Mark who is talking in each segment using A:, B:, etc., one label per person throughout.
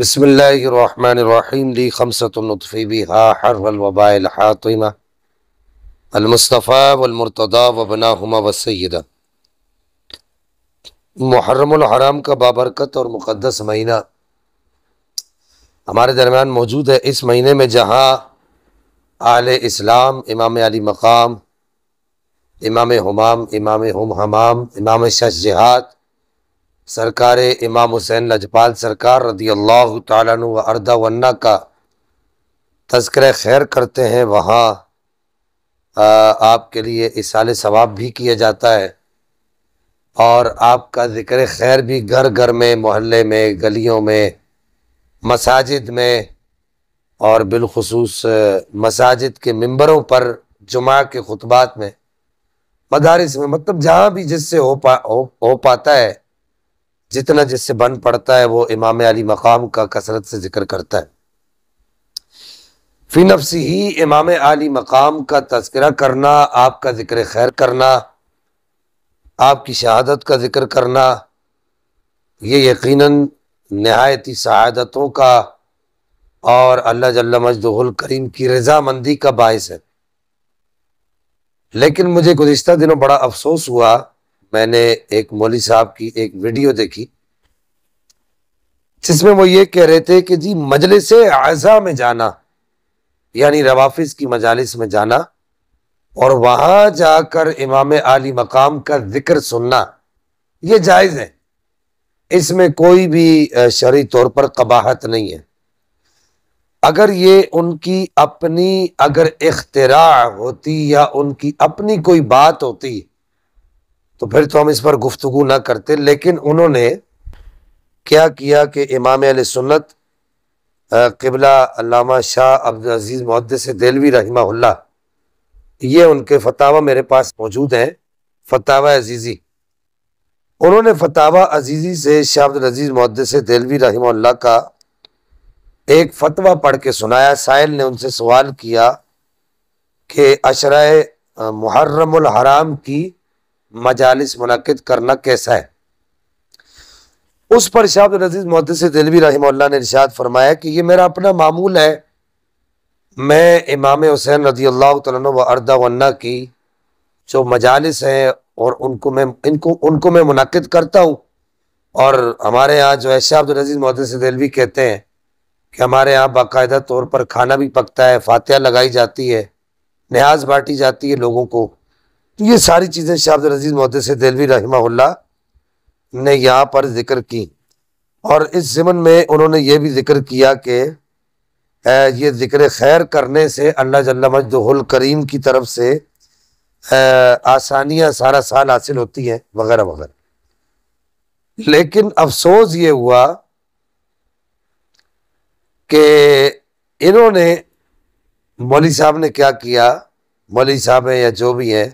A: بسم اللہ الرحمن الرحیم لی حر المصطفیٰ الحاطمہ المصطفیٰ والمرتضی وبناہما والسیدہ محرم الحرام کا بابرکت اور مقدس مہینہ ہمارے درمیان موجود ہے اس مہینے میں جہاں آل اسلام امام علی مقام امام حمام امام ہم امام امام جہاد سرکار امام حسین لجپال سرکار رضی اللہ تعالیٰ عنہ و اردہ انہ کا تذکر خیر کرتے ہیں وہاں آپ کے لیے اصال ثواب بھی کیا جاتا ہے اور آپ کا ذکر خیر بھی گھر گھر میں محلے میں گلیوں میں مساجد میں اور بالخصوص مساجد کے ممبروں پر جمعہ کے خطبات میں مدارس میں مطلب جہاں بھی جس سے ہو پا ہو ہو پاتا ہے جتنا جس سے بن پڑتا ہے وہ امام علی مقام کا کثرت سے ذکر کرتا ہے فی نفسی ہی امام علی مقام کا تذکرہ کرنا آپ کا ذکر خیر کرنا آپ کی شہادت کا ذکر کرنا یہ یقیناً نہایتی سعادتوں کا اور اللہ جل مجدہ الکریم کی رضا مندی کا باعث ہے لیکن مجھے گزشتہ دنوں بڑا افسوس ہوا میں نے ایک مولوی صاحب کی ایک ویڈیو دیکھی جس میں وہ یہ کہہ رہے تھے کہ جی مجلس اعضا میں جانا یعنی روافظ کی مجالس میں جانا اور وہاں جا کر امام عالی مقام کا ذکر سننا یہ جائز ہے اس میں کوئی بھی شرعی طور پر قباحت نہیں ہے اگر یہ ان کی اپنی اگر اختراع ہوتی یا ان کی اپنی کوئی بات ہوتی تو پھر تو ہم اس پر گفتگو نہ کرتے لیکن انہوں نے کیا کیا کہ امام علیہ سنت قبلہ علامہ شاہ عبدالعزیز محدث دیلوی رحمہ اللہ یہ ان کے فتح میرے پاس موجود ہیں فتح عزیزی انہوں نے فتح عزیزی سے شاہ عبدالعزیز دیلوی رحمہ اللہ کا ایک فتویٰ پڑھ کے سنایا سائل نے ان سے سوال کیا کہ عشرائے محرم الحرام کی مجالس منعقد کرنا کیسا ہے اس پر محدث دلوی رحمہ اللہ نے فرمایا کہ یہ میرا اپنا معمول ہے میں امام حسین رضی اللہ و اردہ کی جو مجالس ہیں اور ان کو میں منعقد کرتا ہوں اور ہمارے یہاں جو ہے شاہ شہاب سے دلوی کہتے ہیں کہ ہمارے یہاں باقاعدہ طور پر کھانا بھی پکتا ہے فاتحہ لگائی جاتی ہے نہاز بانٹی جاتی ہے لوگوں کو تو یہ ساری چیزیں شاب محدث مودی رحمہ اللہ نے یہاں پر ذکر کی اور اس ضمن میں انہوں نے یہ بھی ذکر کیا کہ یہ ذکر خیر کرنے سے اللہ مجدہ الکریم کی طرف سے آسانیاں سارا سال حاصل ہوتی ہیں وغیرہ وغیرہ لیکن افسوس یہ ہوا کہ انہوں نے مولوی صاحب نے کیا کیا مولوی صاحب ہیں یا جو بھی ہیں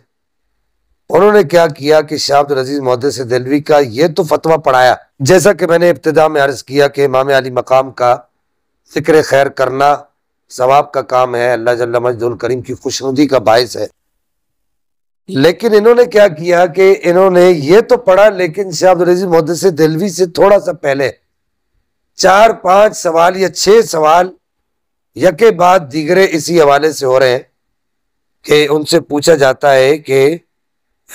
A: انہوں نے کیا کیا کہ شاہ الرزیز مودی سے دلوی کا یہ تو فتویٰ پڑھایا جیسا کہ میں نے ابتدا میں عرض کیا کہ امام علی مقام کا فکر خیر کرنا ثواب کا کام ہے اللہ مجد الکریم کی خوشنودی کا باعث ہے لیکن انہوں نے کیا کیا کہ انہوں نے یہ تو پڑھا لیکن شاہ عبدالعزیز مودی سے دلوی سے تھوڑا سا پہلے چار پانچ سوال یا چھ سوال یکے بعد دیگرے اسی حوالے سے ہو رہے ہیں کہ ان سے پوچھا جاتا ہے کہ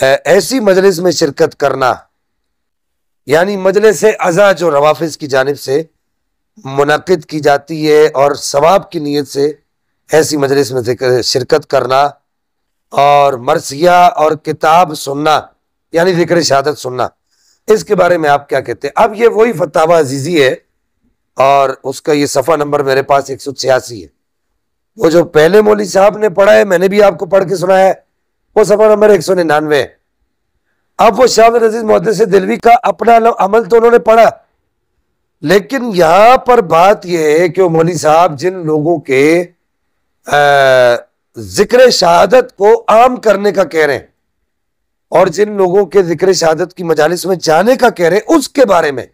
A: ایسی مجلس میں شرکت کرنا یعنی مجلس ازا جو روافظ کی جانب سے منعقد کی جاتی ہے اور ثواب کی نیت سے ایسی مجلس میں شرکت کرنا اور مرثیہ اور کتاب سننا یعنی ذکر شہادت سننا اس کے بارے میں آپ کیا کہتے ہیں اب یہ وہی فتح عزیزی ہے اور اس کا یہ صفحہ نمبر میرے پاس ایک سو چھیاسی ہے وہ جو پہلے مولوی صاحب نے پڑھا ہے میں نے بھی آپ کو پڑھ کے سنایا ہے وہ سفا نمبر ایک سو ننانوے اب وہ شاہد عزیز مہدی سے دلوی کا اپنا عمل تو انہوں نے پڑھا لیکن یہاں پر بات یہ ہے کہ مولی صاحب جن لوگوں کے ذکر شہادت کو عام کرنے کا کہہ رہے ہیں اور جن لوگوں کے ذکر شہادت کی مجالس میں جانے کا کہہ رہے ہیں اس کے بارے میں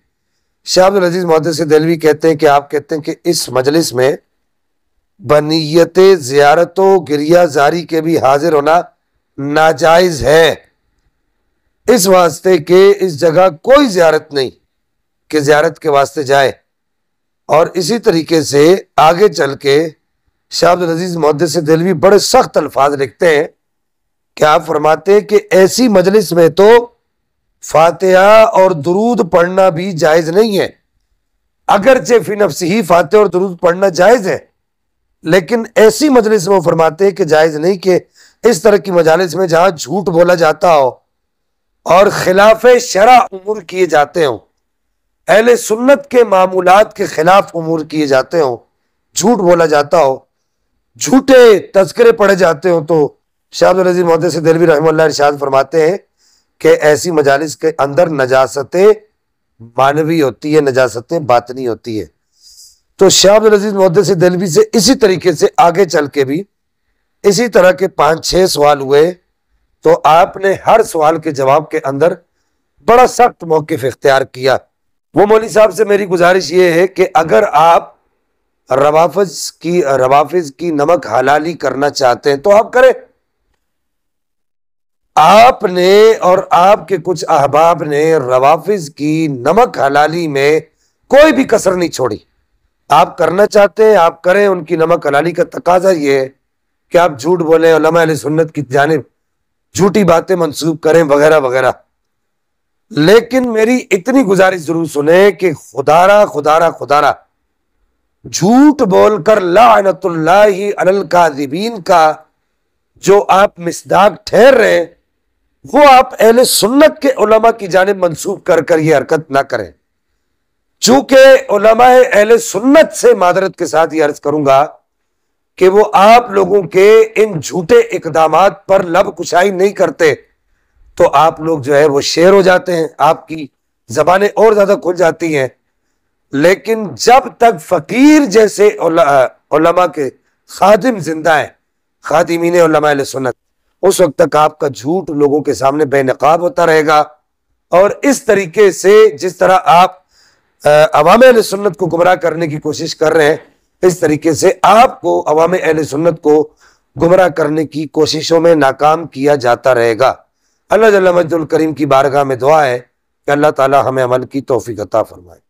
A: شاہد محدث مہدی کہتے ہیں کہ آپ کہتے ہیں کہ اس مجلس میں بنیت زیارت و گریہ زاری کے بھی حاضر ہونا ناجائز ہے اس واسطے کہ اس جگہ کوئی زیارت نہیں کہ زیارت کے واسطے جائے اور اسی طریقے سے آگے چل کے شاہ العزیز محد سے دلوی بڑے سخت الفاظ لکھتے ہیں کہ آپ فرماتے ہیں کہ ایسی مجلس میں تو فاتحہ اور درود پڑھنا بھی جائز نہیں ہے اگرچہ فی نفس ہی فاتحہ اور درود پڑھنا جائز ہے لیکن ایسی مجلس میں وہ فرماتے ہیں کہ جائز نہیں کہ اس طرح کی مجالس میں جہاں جھوٹ بولا جاتا ہو اور خلاف شرع امور کیے جاتے ہوں اہل سنت کے معمولات کے خلاف امور کیے جاتے ہوں جھوٹ بولا جاتا ہو جھوٹے تذکرے پڑھے جاتے ہوں تو محدود سے دلوی رحمہ اللہ ارشاد فرماتے ہیں کہ ایسی مجالس کے اندر نجاستیں مانوی ہوتی ہے نجاستیں باطنی ہوتی ہے تو شاہد الرزی محدود سے دلوی سے اسی طریقے سے آگے چل کے بھی اسی طرح کے پانچ چھ سوال ہوئے تو آپ نے ہر سوال کے جواب کے اندر بڑا سخت موقف اختیار کیا وہ مولی صاحب سے میری گزارش یہ ہے کہ اگر آپ روافظ کی روافظ کی نمک حلالی کرنا چاہتے ہیں تو آپ کریں آپ نے اور آپ کے کچھ احباب نے روافظ کی نمک حلالی میں کوئی بھی کسر نہیں چھوڑی آپ کرنا چاہتے ہیں آپ کریں ان کی نمک حلالی کا تقاضا یہ ہے کہ آپ جھوٹ بولیں علماء علیہ سنت کی جانب جھوٹی باتیں منسوب کریں وغیرہ وغیرہ لیکن میری اتنی گزارش ضرور سنیں کہ خدارا خدارا خدارا جھوٹ بول کر لعنت اللہ القاذبین کا جو آپ مصداق ٹھہر رہے ہیں وہ آپ اہل سنت کے علماء کی جانب منسوب کر کر یہ حرکت نہ کریں چونکہ علماء اہل سنت سے معذرت کے ساتھ یہ عرض کروں گا کہ وہ آپ لوگوں کے ان جھوٹے اقدامات پر لب کشائی نہیں کرتے تو آپ لوگ جو ہے وہ شیر ہو جاتے ہیں آپ کی زبانیں اور زیادہ کھل جاتی ہیں لیکن جب تک فقیر جیسے علماء کے خادم زندہ ہیں خادمین علماء علیہ سنت اس وقت تک آپ کا جھوٹ لوگوں کے سامنے بے نقاب ہوتا رہے گا اور اس طریقے سے جس طرح آپ عوام علیہ سنت کو گمراہ کرنے کی کوشش کر رہے ہیں اس طریقے سے آپ کو عوام اہل سنت کو گمراہ کرنے کی کوششوں میں ناکام کیا جاتا رہے گا اللہ جل مجد الکریم کی بارگاہ میں دعا ہے کہ اللہ تعالی ہمیں عمل کی توفیق عطا فرمائے